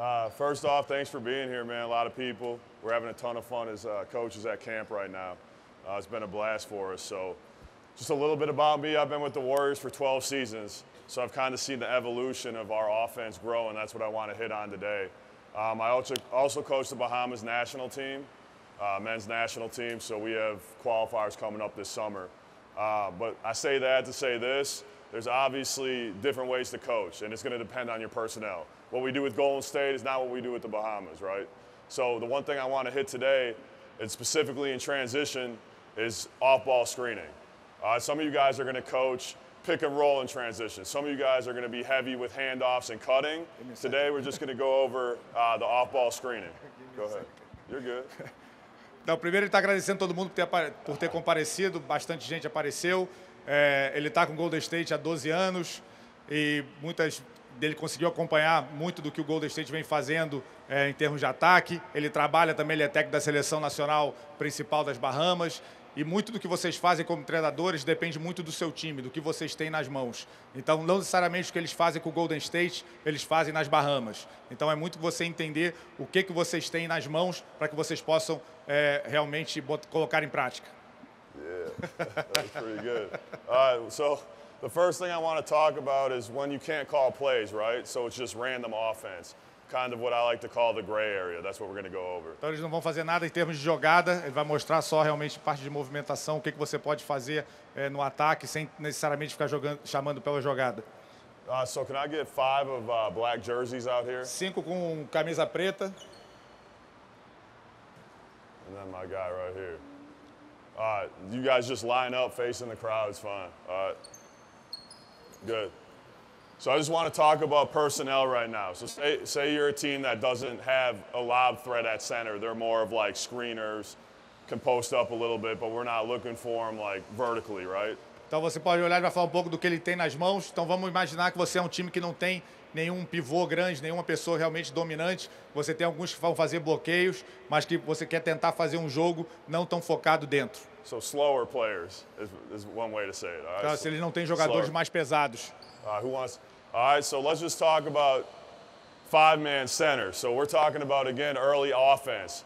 Uh, first off, thanks for being here, man. A lot of people. We're having a ton of fun as uh, coaches at camp right now. Uh, it's been a blast for us. So, just a little bit about me. I've been with the Warriors for 12 seasons, so I've kind of seen the evolution of our offense grow, and that's what I want to hit on today. Um, I also, also coach the Bahamas national team, uh, men's national team, so we have qualifiers coming up this summer. Uh, but I say that to say this there's obviously different ways to coach, and it's going to depend on your personnel. What we do with Golden State is not what we do with the Bahamas, right? So the one thing I want to hit today, and specifically in transition, is off-ball screening. Uh, some of you guys are going to coach pick and roll in transition. Some of you guys are going to be heavy with handoffs and cutting. Today we're just going to go over uh, the off-ball screening. Go ahead. You're good. Então, primeiro ele está agradecendo todo mundo por ter, por ter comparecido, bastante gente apareceu. É, ele está com o Golden State há 12 anos e muitas dele conseguiu acompanhar muito do que o Golden State vem fazendo é, em termos de ataque. Ele trabalha também, ele é técnico da seleção nacional principal das Bahamas. E muito do que vocês fazem como treinadores depende muito do seu time, do que vocês têm nas mãos. Então, não necessariamente o que eles fazem com o Golden State, eles fazem nas Bahamas. Então, é muito você entender o que, que vocês têm nas mãos para que vocês possam é, realmente colocar em prática. Yeah, that's pretty good. All so the first thing I want to talk about is when you can't call plays, right? So it's just random offense. Kind of what I like to call the gray area. That's what we're going to go over. Então eles não vão fazer nada em termos de jogada, ele vai mostrar só realmente parte de movimentação, o que, que você pode fazer eh, no ataque sem necessariamente ficar jogando, chamando pela jogada. Uh, so can I get five of uh, black jerseys out here? Cinco com camisa preta. And then my guy right here. All right, you guys just line up facing the crowd, it's fine. All right, good. So I just want to talk about personnel right now. So say, say you're a team that doesn't have a lob threat at center. They're more of like screeners, can post up a little bit, but we're not looking for them like vertically, right? Então você pode olhar e vai falar um pouco do que ele tem nas mãos. Então vamos imaginar que você é um time que não tem nenhum pivô grande, nenhuma pessoa realmente dominante. Você tem alguns que vão fazer bloqueios, mas que você quer tentar fazer um jogo não tão focado dentro. So slower players is, is one way to say it. Right? Claro, então, se eles não têm jogadores slower. mais pesados. Uh, who wants? All right, so let's just talk about five-man center. So we're talking about again early offense.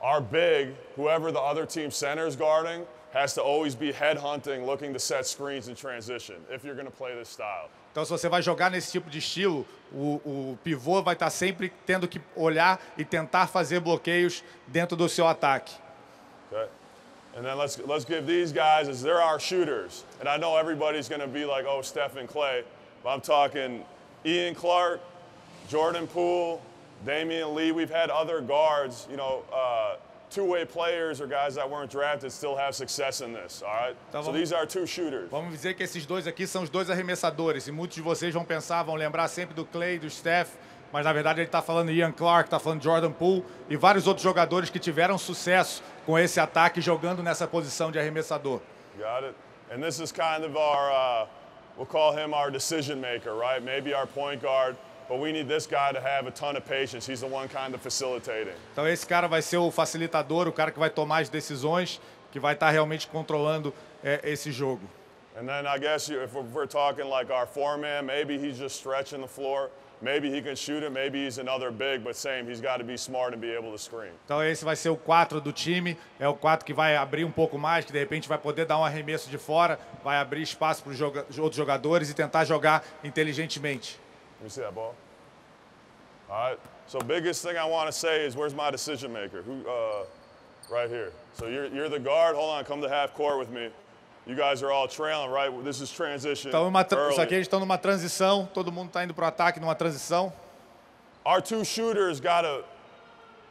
Our big, whoever the other team center is guarding, has to always be headhunting, looking to set screens in transition if you're going to play this style. Então, se você vai jogar nesse tipo de estilo, o, o pivô vai estar tá sempre tendo que olhar e tentar fazer bloqueios dentro do seu ataque. Okay. And then let's, let's give these guys, as they're our shooters. And I know everybody's going to be like, oh, Steph and Clay. But I'm talking Ian Clark, Jordan Poole, Damian Lee. We've had other guards, you know, uh, two-way players or guys that weren't drafted still have success in this, all right? Então, so vamos, these are two shooters. Vamos dizer que esses dois aqui são os dois arremessadores. E muitos de vocês vão pensar, vão lembrar sempre do Clay, do Steph mas na verdade ele está falando Ian Clark, está falando Jordan Poole e vários outros jogadores que tiveram sucesso com esse ataque jogando nessa posição de arremessador. Got it. And this is kind of our, uh, we'll call him our decision maker, right? Maybe our point guard, but we need this guy to have a ton of patience. He's the one kind of facilitating. Então esse cara vai ser o facilitador, o cara que vai tomar as decisões, que vai estar tá realmente controlando é, esse jogo. And then I guess if we're talking like our foreman, maybe he's just stretching the floor. Maybe he can shoot it, maybe he's another big, but same, he's got to be smart and be able to screen. Então esse vai ser o 4 do time, é o 4 que vai abrir um pouco mais, que de repente vai poder dar um arremesso de fora, vai abrir espaço para os joga outros jogadores e tentar jogar inteligentemente. Let me see that ball. All right. So biggest thing I want to say is where's my decision maker? Who uh, right here. So you're you're the guard. Hold on, come to half court with me. You guys are all trailing, right? This is transition. Então, uma tra isso aqui eles estão numa transição, todo mundo está indo para o ataque numa transição. Our two shooters got a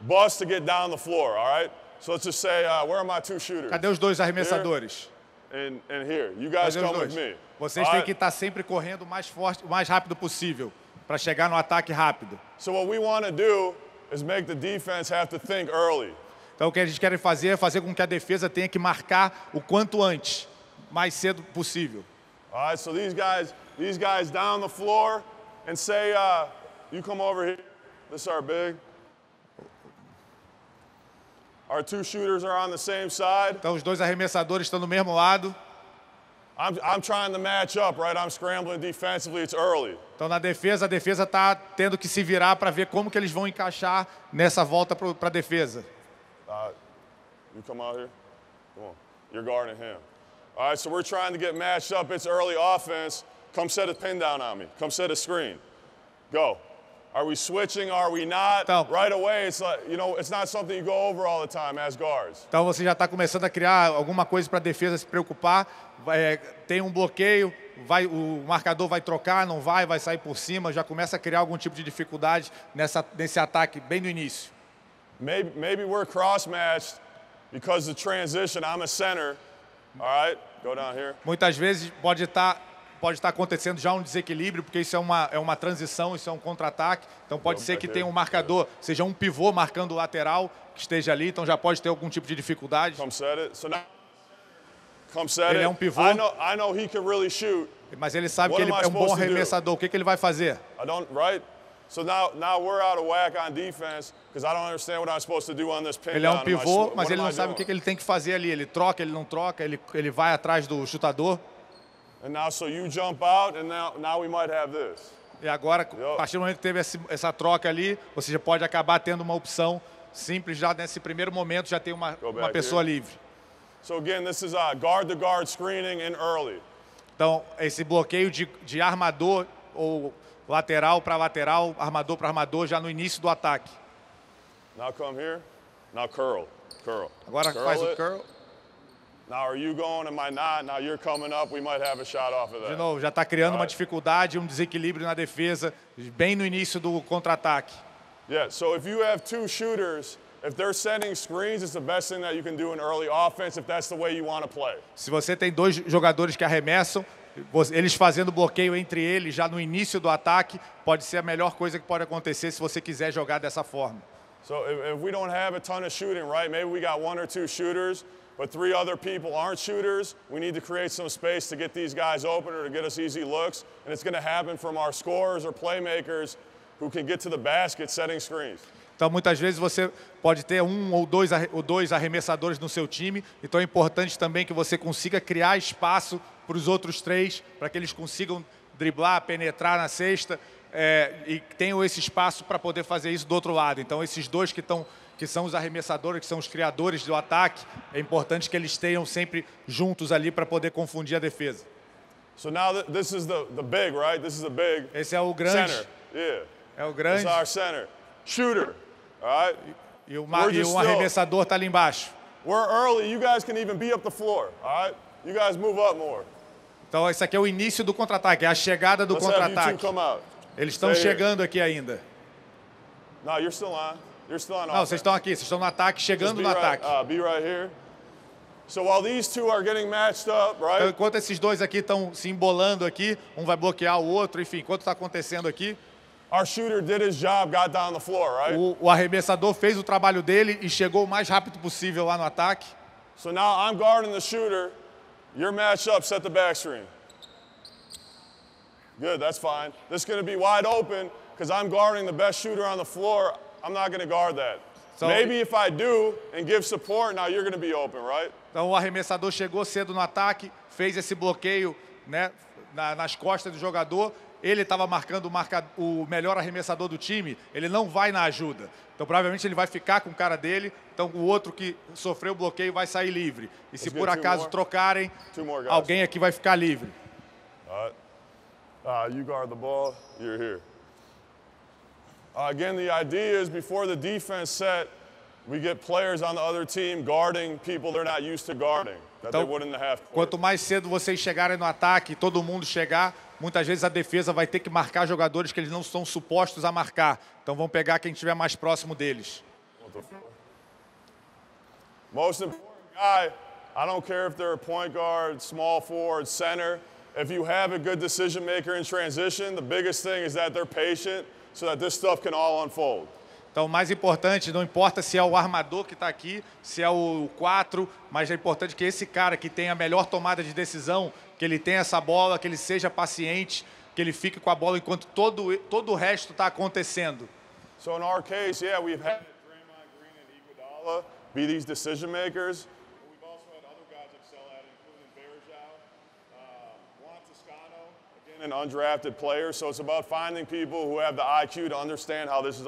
bust to get down the floor, all right? So let's just say, uh, where are my two shooters? Cadê os dois arremessadores? Here and, and here. You guys come with me. Vocês têm right? que estar tá sempre correndo o mais forte, o mais rápido possível para chegar no ataque rápido. So what we want to do is make the defense have to think early. Então o que a gente quer fazer é fazer com que a defesa tenha que marcar o quanto antes mais cedo possível. All right, so these guys, these guys down the floor and say, uh, you come over here. This our big. Our two shooters are on the same side. Então os dois arremessadores estão no mesmo lado. I'm, I'm trying to match up, right? I'm scrambling defensively. It's early. Então na defesa, a defesa está tendo que se virar para ver como que eles vão encaixar nessa volta para a defesa. Uh, you come out here. Come on. You're guarding him. All right, so we're trying to get matched up. It's early offense. Come set a pin down on me. Come set a screen. Go. Are we switching? Are we not? Então, right away, it's like, you know, it's not something you go over all the time as guards. Então você já está começando a criar alguma coisa para a defesa se preocupar. É, tem um bloqueio, vai, o marcador vai trocar, não vai, vai sair por cima. Já começa a criar algum tipo de dificuldade nessa, nesse ataque bem no início. Maybe, maybe we're cross matched because the transition. I'm a center. Right, Muitas vezes pode estar tá, pode tá acontecendo já um desequilíbrio, porque isso é uma, é uma transição, isso é um contra-ataque. Então pode Vamos ser que tenha um marcador, yeah. seja um pivô marcando o lateral que esteja ali, então já pode ter algum tipo de dificuldade. So now, ele é um pivô. I know, I know really mas ele sabe What que ele é um bom arremessador. O que, que ele vai fazer? I don't, right? So now, now we're out of whack on defense because I don't understand what I'm supposed to do on this pin. Ele é um pivô, mas ele não sabe o que ele tem que fazer ali. Ele troca, ele não troca, ele, ele vai atrás do chutador. And now so you jump out and now, now we might have this. E agora, a partir do momento que teve essa troca ali, você já pode acabar tendo uma opção simples já nesse primeiro momento, já tem uma, uma pessoa here. livre. So again, this is a guard to guard screening in early. Então, esse bloqueio de, de armador ou lateral para lateral, armador para armador, já no início do ataque. Now come here. Now curl. Curl. Agora curl faz it. o curl. Now are you going? Am I not? Now you're coming up. We might have a shot off of that. De novo, já está criando right. uma dificuldade, um desequilíbrio na defesa, bem no início do contra-ataque. Yeah, so if you have two shooters, if they're sending screens, it's the best thing that you can do in early offense if that's the way you want to play. Se você tem dois jogadores que arremessam, eles fazendo bloqueio entre eles já no início do ataque pode ser a melhor coisa que pode acontecer se você quiser jogar dessa forma. So if, if we don't have a ton of shooting, right? Maybe we got one or two shooters, but three other people aren't shooters. We need to create some space to get these guys open or to get us easy looks, and it's going to happen from our scorers or playmakers who can get to the basket setting screens. Então, muitas vezes você pode ter um ou dois, ou dois arremessadores no seu time, então é importante também que você consiga criar espaço para os outros três, para que eles consigam driblar, penetrar na cesta é, e tenham esse espaço para poder fazer isso do outro lado. Então, esses dois que estão que são os arremessadores, que são os criadores do ataque, é importante que eles estejam sempre juntos ali para poder confundir a defesa. So now this is the, the big, right? This is the big. Esse é o grande. Center. Yeah. É o grande. This is our center. Shooter. E, o e um arremessador tá ali embaixo. We're early. You guys can even be up the floor. All right? You guys move up more. Então esse aqui é o início do contra-ataque, é a chegada do contra-ataque. Eles estão chegando aqui ainda. No, you're still on. You're still on Não, vocês estão aqui, vocês estão no ataque, chegando no right, ataque. Uh, be right here. So while these two are getting matched up, right? Então, enquanto esses dois aqui estão se embolando aqui, um vai bloquear o outro, enfim, enquanto está acontecendo aqui, Our shooter did his job, got down the floor, right? O, o arremessador fez o trabalho dele e chegou o mais rápido possível lá no ataque. So now I'm guarding the shooter. Your matchup set the back screen. Good, that's fine. This is going to be wide open because I'm guarding the best shooter on the floor. I'm not going to guard that. So, Maybe if I do and give support, now you're going to be open, right? Então o arremessador chegou cedo no ataque, fez esse bloqueio, né, na, nas costas do jogador ele estava marcando o, marca, o melhor arremessador do time, ele não vai na ajuda. Então, provavelmente, ele vai ficar com o cara dele. Então, o outro que sofreu o bloqueio vai sair livre. E se por acaso trocarem, alguém aqui vai ficar livre. All right. Uh, you guard the ball, you're here. Uh, again, the idea is before the defense set, we get players on the other team guarding people they're not used to guarding. That então, they would in half court. quanto mais cedo vocês chegarem no ataque, todo mundo chegar, Muitas vezes a defesa vai ter que marcar jogadores que eles não são supostos a marcar. Então vão pegar quem estiver mais próximo deles. Most important guy, I don't care if they're a point guard, small forward, center. If you have a good decision maker in transition, the biggest thing is that they're patient so that this stuff can all unfold. Então, o mais importante, não importa se é o armador que está aqui, se é o 4, mas é importante que esse cara que tenha a melhor tomada de decisão, que ele tenha essa bola, que ele seja paciente, que ele fique com a bola enquanto todo, todo o resto está acontecendo. So in our case, yeah, we've had Draymond Green and Iguodala be these decision makers. We've also had other guys excel at it, including Bergeau, uh, Juan Toscano, again an undrafted player. So it's about finding people who have the IQ to understand how this is.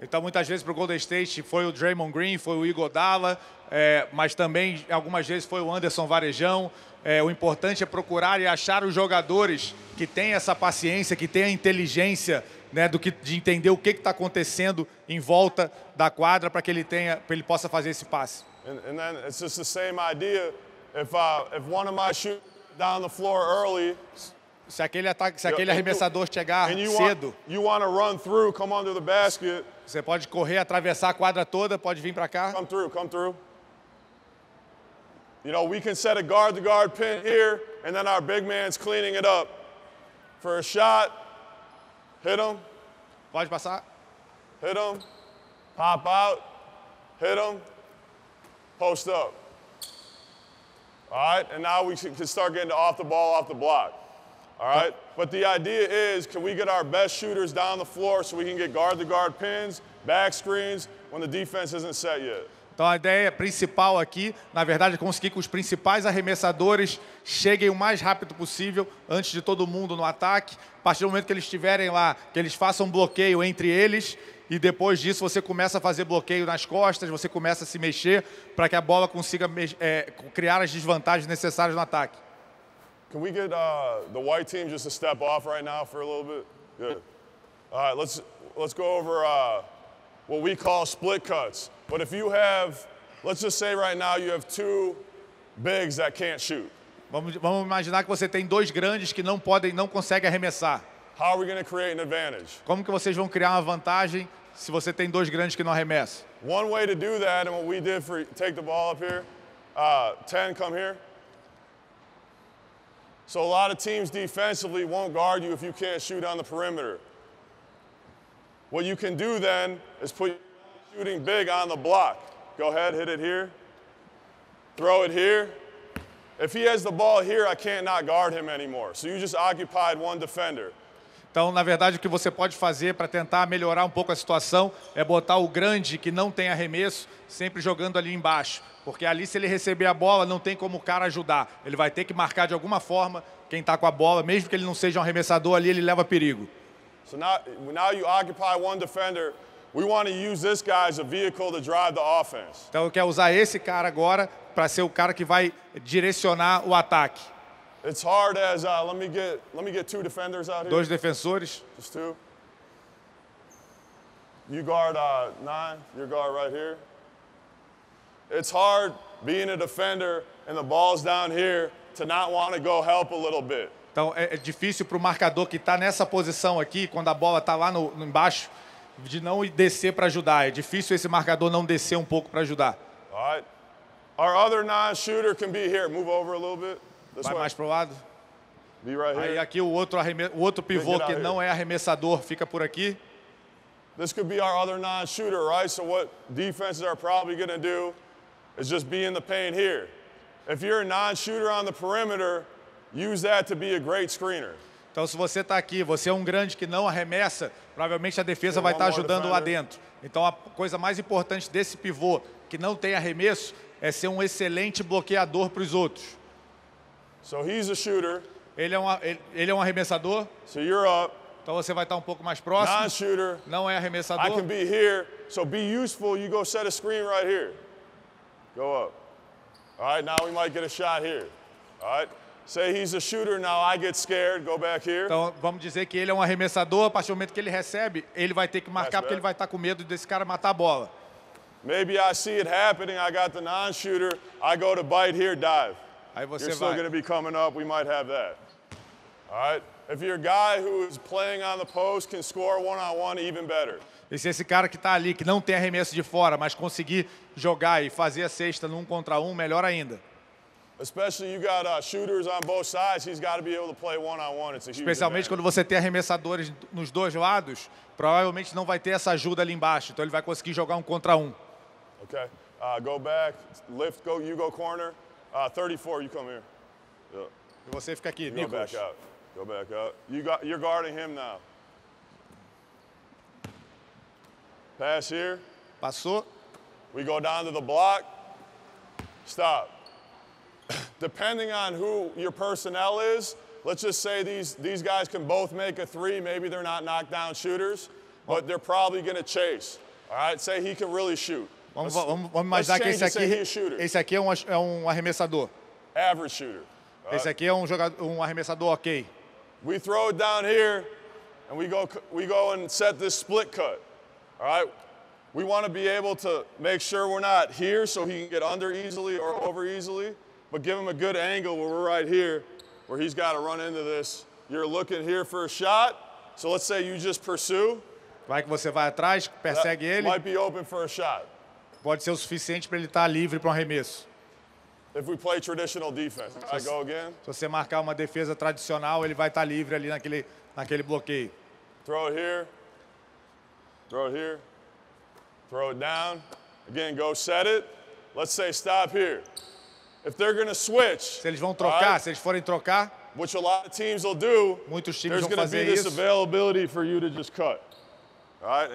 Então, muitas vezes para o Golden State foi o Draymond Green, foi o Igodala, é, mas também algumas vezes foi o Anderson Varejão. É, o importante é procurar e achar os jogadores que têm essa paciência, que têm a inteligência né, do que, de entender o que está acontecendo em volta da quadra para que ele tenha, para ele possa fazer esse passe. E then it's just the same idea. If, uh, if one of my shoot down the floor early, Se aquele, ataque, se aquele arremessador chegar cedo. you want to run through, come under the basket. Você pode correr, atravessar a quadra toda, pode vir para cá. Come through, come through. You know, we can set a guard to guard pin here, and then our big man's cleaning it up. For a shot, hit him. Pode passar. Hit him. Pop out. Hit him. Post up. All right, and now we can start getting off the ball, off the block. All right? But the idea is can we get our best shooters down the floor so we can get guard to guard pins, back screens when the defense isn't set yet? Então a ideia principal aqui, na verdade, é conseguir que os principais arremessadores cheguem o mais rápido possível antes de todo mundo no ataque. A partir do momento que eles estiverem lá, que eles façam um bloqueio entre eles e depois disso você começa a fazer bloqueio nas costas, você começa a se mexer para que a bola consiga é, criar as desvantagens necessárias no ataque. Can we get uh, the white team just to step off right now for a little bit? Good. All right, let's, let's go over uh, what we call split cuts. But if you have, let's just say right now you have two bigs that can't shoot. Vamos, vamos imaginar que você tem dois grandes que não podem, não conseguem arremessar. How are we going to create an advantage? Como que vocês vão criar uma vantagem se você tem dois grandes que não arremessam? One way to do that, and what we did for take the ball up here, uh, 10 come here. So a lot of teams defensively won't guard you if you can't shoot on the perimeter. What you can do then is put shooting big on the block. Go ahead, hit it here. Throw it here. If he has the ball here, I can't not guard him anymore. So you just occupied one defender. Então, na verdade, o que você pode fazer para tentar melhorar um pouco a situação é botar o grande que não tem arremesso sempre jogando ali embaixo. Porque ali, se ele receber a bola, não tem como o cara ajudar. Ele vai ter que marcar de alguma forma quem está com a bola, mesmo que ele não seja um arremessador ali, ele leva perigo. So now, now you occupy one defender. We want to use this guy as a vehicle to drive the offense. Então, eu quero usar esse cara agora para ser o cara que vai direcionar o ataque. It's hard as uh, let me get let me get two defenders out here. Dois defensores. Just two. You guard uh, nine. Your guard right here. It's hard being a defender and the ball's down here to not want to go help a little bit. Então é, é difícil para o marcador que está nessa posição aqui, quando a bola está lá no, no embaixo, de não descer para ajudar. É difícil esse marcador não descer um pouco para ajudar. All right. Our other non-shooter can be here. Move over a little bit. This Vai way. mais pro lado. Right Aí aqui o outro, arreme... o outro pivô que não here. é arremessador fica por aqui. This could be our other non-shooter, right? So what defenses are probably going to do is just be in the paint here. If you're a non-shooter on the perimeter, use that to be a great screener. Então, se você está aqui, você é um grande que não arremessa, provavelmente a defesa vai estar tá ajudando lá dentro. Então, a coisa mais importante desse pivô que não tem arremesso é ser um excelente bloqueador para os outros. So he's a shooter. Ele é, um, ele, ele é um arremessador. So you're up. Então você vai estar um pouco mais próximo. Not shooter. Não é arremessador. I can be here. So be useful. You go set a screen right here. Go up. All right, now we might get a shot here. All right. Say he's a shooter now, I get scared, go back here. Então vamos dizer que ele é um arremessador, a partir do momento que ele recebe, ele vai ter que marcar porque ele vai estar com medo desse cara matar a bola. Maybe I see it happening, I got the non-shooter, I go to bite here, dive. Aí você you're still vai... going to be coming up. We might have that. All right? If you're a guy who is playing on the post can score one on one even better. E se esse cara que está ali, que não tem arremesso de fora, mas conseguir jogar e fazer a cesta num contra um, melhor ainda. Especialmente quando você tem arremessadores nos dois lados, provavelmente não vai ter essa ajuda ali embaixo, então ele vai conseguir jogar um contra um. Okay. Uh, go back, lift, go, you go corner. Uh, 34, you come here. Yeah. você fica aqui, you Go back out. Go back out. You got, you're guarding him now. Pass here. Passou. We go down to the block. Stop. Depending on who your personnel is, let's just say these, these guys can both make a three. Maybe they're not knockdown shooters, but oh. they're probably going to chase. All right, say he can really shoot. Vamos, vamos, vamos imaginar que esse aqui, esse aqui é um, é um arremessador. Average shooter. Right. Esse aqui é um, jogador, um arremessador ok. We throw it down here and we go, we go and set this split cut. All right? We want to be able to make sure we're not here so he can get under easily or over easily, but give him a good angle where we're right here, where he's got to run into this. You're looking here for a shot, so let's say you just pursue. Vai que você vai atrás, persegue that ele. Might be open for a shot. pode ser o suficiente para ele estar tá livre para um arremesso. If we play traditional defense, I go again. Se você marcar uma defesa tradicional, ele vai estar tá livre ali naquele, naquele bloqueio. Throw it here. Throw it here. Throw it down. Again, go set it. Let's say stop here. If they're gonna switch, se eles vão trocar, right? se eles forem trocar, which a lot of teams will do, muitos times there's going be isso. this availability for you to just cut.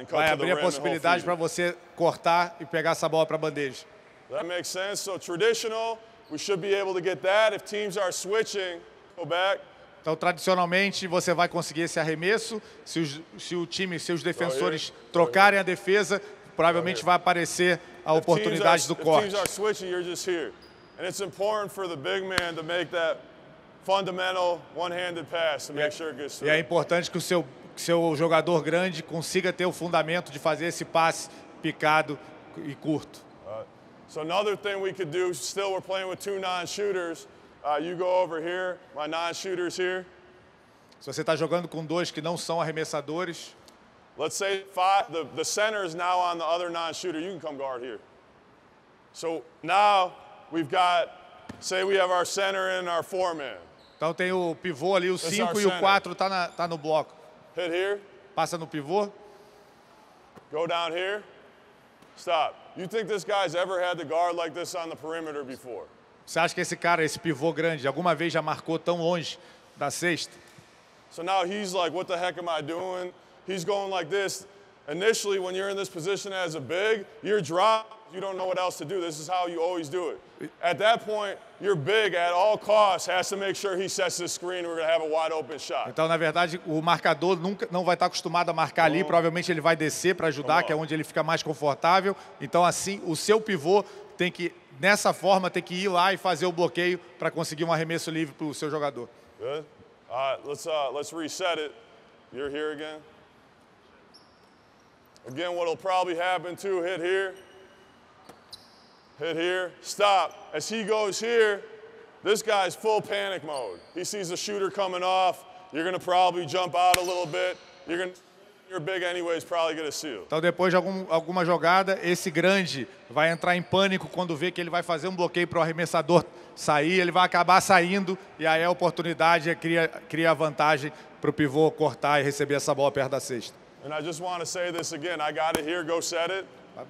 Vai abrir a possibilidade para você cortar e pegar essa bola para a bandeja. That makes sense. So traditional, we should be able to get that if teams are switching. Go back. Então, tradicionalmente, você vai conseguir esse arremesso. Se, os, se o time, os defensores right trocarem right a defesa, provavelmente right vai aparecer a if oportunidade are, do corte. And it's important for the big man to make that fundamental one-handed pass to é make sure it gets through. E é importante que o seu seu jogador grande consiga ter o fundamento de fazer esse passe picado e curto. so another thing we could do, still we're playing with two shooters Uh, you go over here, my shooters here. Se você está jogando com dois que não são arremessadores. Let's say five, the, the center is now on the other shooter You can come guard here. So now we've got, say we have our center and our four Então tem o pivô ali, o 5 é e o 4 está tá no bloco. Hit here. Passa no pivô. Go down here. Stop. You think this guy's ever had the guard like this on the perimeter before? Você acha que esse cara, esse pivô grande, alguma vez já marcou tão longe da sexta? So now he's like, what the heck am I doing? He's going like this initially when you're in this position as a big, you're dropped. You don't know what else to do. This is how you always do it. At that point, your big at all costs has to make sure he sets the screen. We're going to have a wide open shot. Então, na verdade, o marcador nunca não vai estar acostumado a marcar ali, provavelmente ele vai descer para ajudar, que é onde ele fica mais confortável. Então, assim, o seu pivô tem que nessa forma tem que ir lá e fazer o bloqueio para conseguir um arremesso livre para o seu jogador. Good. All right, let's uh, let's reset it. You're here again. Again, what'll probably happen too, hit here, hit here, stop. As he goes here, this guy's full panic mode. He sees the shooter coming off. You're gonna probably jump out a little bit. You're gonna your big anyways probably gonna seal. Então depois de algum, alguma jogada, esse grande vai entrar em pânico quando vê que ele vai fazer um bloqueio para o arremessador sair, ele vai acabar saindo e aí a oportunidade cria cria vantagem para o pivô cortar e receber essa bola perto da cesta. And I just want to say this again. I got it here. Go set it.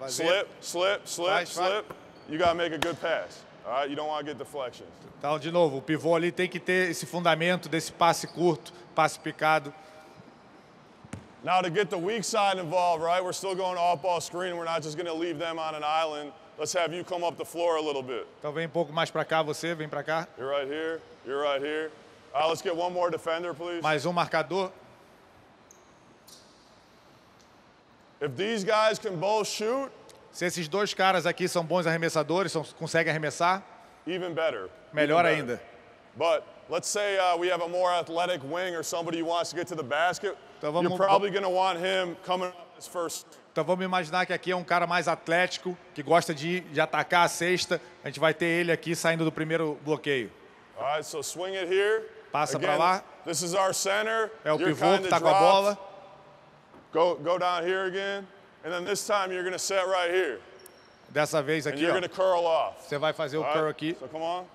Slip, slip, slip, faz, slip. Faz. You got to make a good pass. All right? You don't want to get deflections. Então, de novo, o pivô ali tem que ter esse fundamento desse passe curto, passe picado. Now to get the weak side involved, right? We're still going off ball screen. We're not just going to leave them on an island. Let's have you come up the floor a little bit. Então vem um pouco mais para cá você, vem para cá. You're right here. You're right here. All right, let's get one more defender, please. Mais um marcador. If these guys can both shoot, se esses dois caras aqui são bons arremessadores, são, conseguem arremessar, even better. Melhor even ainda. But let's say uh, we have a more athletic wing or somebody who wants to get to the basket, então vamos, you're probably going to want him coming up this first. Então vamos imaginar que aqui é um cara mais atlético, que gosta de, de atacar a cesta. A gente vai ter ele aqui saindo do primeiro bloqueio. right, so swing it here. Passa para lá. This is our center. É o pivô que está com a bola. Go, go down here again. And then this time you're set right here. Dessa vez aqui, ó, Você vai fazer o curl aqui. So come on.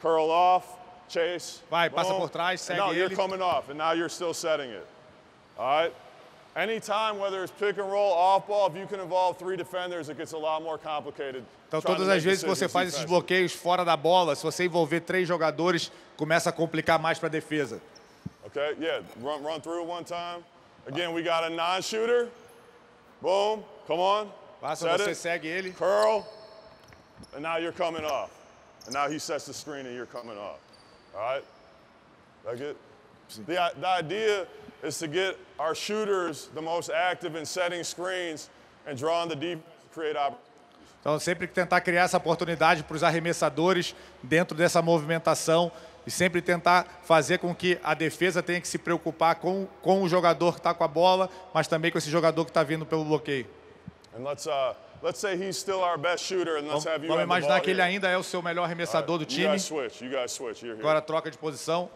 Curl off, chase. Vai, passa por trás, segue and now ele. you're coming off and now you're still setting it. All right? Anytime, whether it's pick and roll, off ball, if you can involve three defenders, it gets a lot more complicated. Então, todas as vezes que você faz esses bloqueios fora da bola, se você envolver três jogadores, começa a complicar mais para a defesa. Okay, yeah, run, run through one time. Again, we got a non-shooter. Boom. Come on. Passa, Set você it. segue ele. Curl. And now you're coming off. And now he sets the screen and you're coming off. All right? That good? The, the idea is to get our shooters the most active in setting screens and drawing the defense to create opportunities. Então, sempre tentar criar essa oportunidade para os arremessadores dentro dessa movimentação e sempre tentar fazer com que a defesa tenha que se preocupar com, com o jogador que está com a bola, mas também com esse jogador que está vindo pelo bloqueio. Uh, vamos, imaginar que ele ainda é o seu melhor arremessador do time. Agora troca de posição.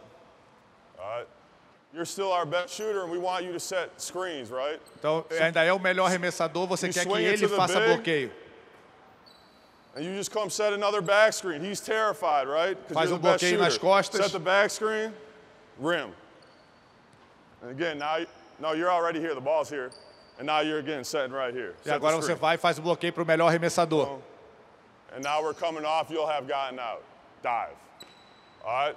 Então, ainda é o melhor arremessador, você quer que ele faça bloqueio. And you just come set another back screen. He's terrified, right? Because he's bloqueio nas costas. Set the back screen, rim. And again, now, now you're already here. The ball's here. And now you're again setting right here. Set e agora você vai e faz o bloqueio para melhor arremessador. and now we're coming off. You'll have gotten out. Dive. All right?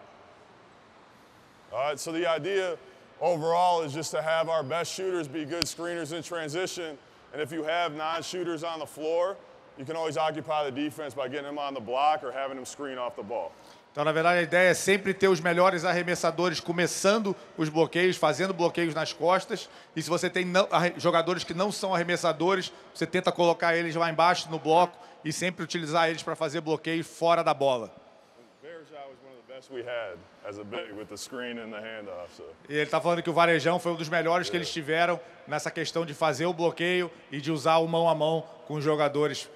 All right, so the idea overall is just to have our best shooters be good screeners in transition. And if you have non-shooters on the floor, You can always occupy the defense by getting him on the block or having him screen off the ball. Então, na verdade, a ideia é sempre ter os melhores arremessadores começando os bloqueios, fazendo bloqueios nas costas. E se você tem não, jogadores que não são arremessadores, você tenta colocar eles lá embaixo no bloco e sempre utilizar eles para fazer bloqueio fora da bola. E ele está falando que o Varejão foi um dos melhores que eles tiveram nessa questão de fazer o bloqueio e de usar o mão a mão com os jogadores